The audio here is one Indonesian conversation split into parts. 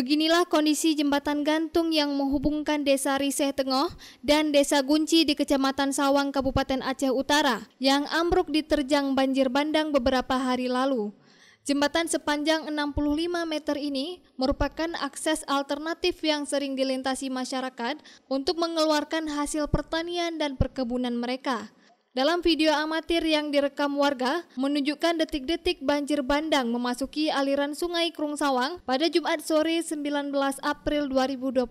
Beginilah kondisi jembatan gantung yang menghubungkan Desa Riseh Tengah dan Desa Gunci di Kecamatan Sawang, Kabupaten Aceh Utara yang ambruk diterjang banjir bandang beberapa hari lalu. Jembatan sepanjang 65 meter ini merupakan akses alternatif yang sering dilintasi masyarakat untuk mengeluarkan hasil pertanian dan perkebunan mereka. Dalam video amatir yang direkam warga, menunjukkan detik-detik banjir bandang memasuki aliran sungai Krung Sawang pada Jumat sore 19 April 2024.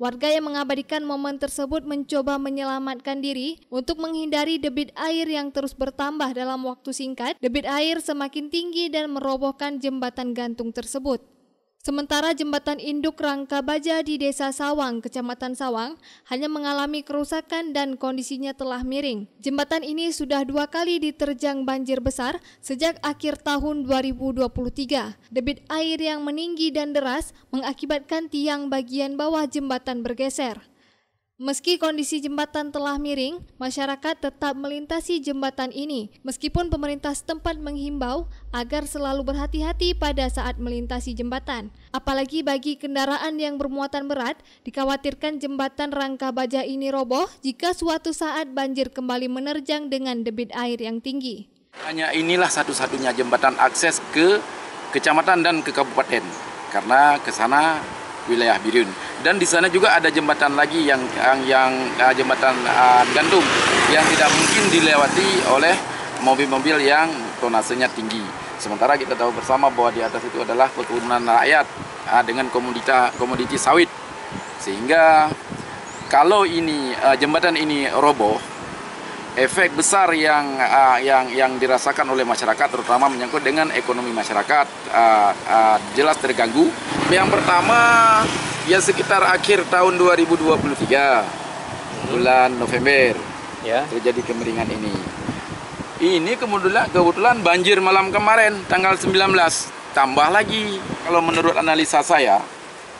Warga yang mengabadikan momen tersebut mencoba menyelamatkan diri untuk menghindari debit air yang terus bertambah dalam waktu singkat. Debit air semakin tinggi dan merobohkan jembatan gantung tersebut. Sementara jembatan induk Rangka Baja di Desa Sawang, Kecamatan Sawang, hanya mengalami kerusakan dan kondisinya telah miring. Jembatan ini sudah dua kali diterjang banjir besar sejak akhir tahun 2023. Debit air yang meninggi dan deras mengakibatkan tiang bagian bawah jembatan bergeser. Meski kondisi jembatan telah miring, masyarakat tetap melintasi jembatan ini. Meskipun pemerintah setempat menghimbau agar selalu berhati-hati pada saat melintasi jembatan, apalagi bagi kendaraan yang bermuatan berat, dikhawatirkan jembatan rangka baja ini roboh jika suatu saat banjir kembali menerjang dengan debit air yang tinggi. Hanya inilah satu-satunya jembatan akses ke kecamatan dan ke kabupaten, karena ke sana wilayah Birun. Dan di sana juga ada jembatan lagi yang yang, yang uh, jembatan uh, gandum yang tidak mungkin dilewati oleh mobil-mobil yang tonasenya tinggi. Sementara kita tahu bersama bahwa di atas itu adalah keturunan rakyat uh, dengan komodita komoditi sawit. Sehingga kalau ini uh, jembatan ini roboh efek besar yang uh, yang yang dirasakan oleh masyarakat terutama menyangkut dengan ekonomi masyarakat uh, uh, jelas terganggu. Yang pertama ya sekitar akhir tahun 2023 bulan November ya terjadi kemeringan ini. Ini kemudian kebetulan banjir malam kemarin tanggal 19 tambah lagi kalau menurut analisa saya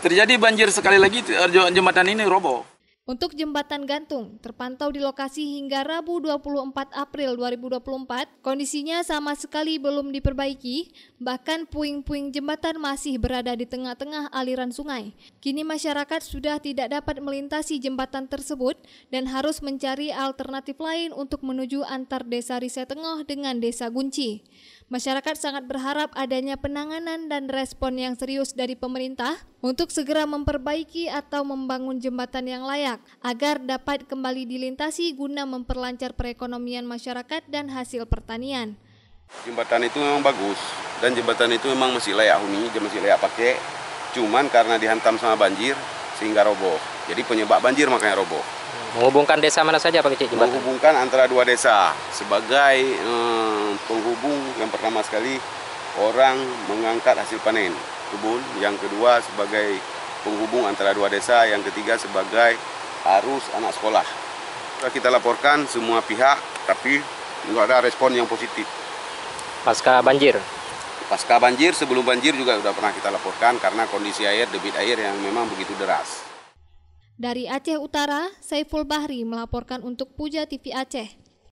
terjadi banjir sekali lagi eh, jembatan ini roboh. Untuk jembatan gantung, terpantau di lokasi hingga Rabu 24 April 2024, kondisinya sama sekali belum diperbaiki, bahkan puing-puing jembatan masih berada di tengah-tengah aliran sungai. Kini masyarakat sudah tidak dapat melintasi jembatan tersebut dan harus mencari alternatif lain untuk menuju antar desa Risetengah dengan desa Gunci. Masyarakat sangat berharap adanya penanganan dan respon yang serius dari pemerintah untuk segera memperbaiki atau membangun jembatan yang layak agar dapat kembali dilintasi guna memperlancar perekonomian masyarakat dan hasil pertanian. Jembatan itu memang bagus dan jembatan itu memang masih layak huni, masih layak pakai. Cuman karena dihantam sama banjir sehingga roboh. Jadi penyebab banjir makanya roboh. Menghubungkan desa mana saja Pak Kecik jembatan? Menghubungkan antara dua desa sebagai hmm, penghubung yang pertama sekali orang mengangkat hasil panen kebun, yang kedua sebagai penghubung antara dua desa, yang ketiga sebagai arus anak sekolah. Kita laporkan semua pihak tapi nggak ada respon yang positif. Pasca banjir? Pasca banjir, sebelum banjir juga sudah pernah kita laporkan karena kondisi air, debit air yang memang begitu deras. Dari Aceh Utara, Saiful Bahri melaporkan untuk Puja TV Aceh.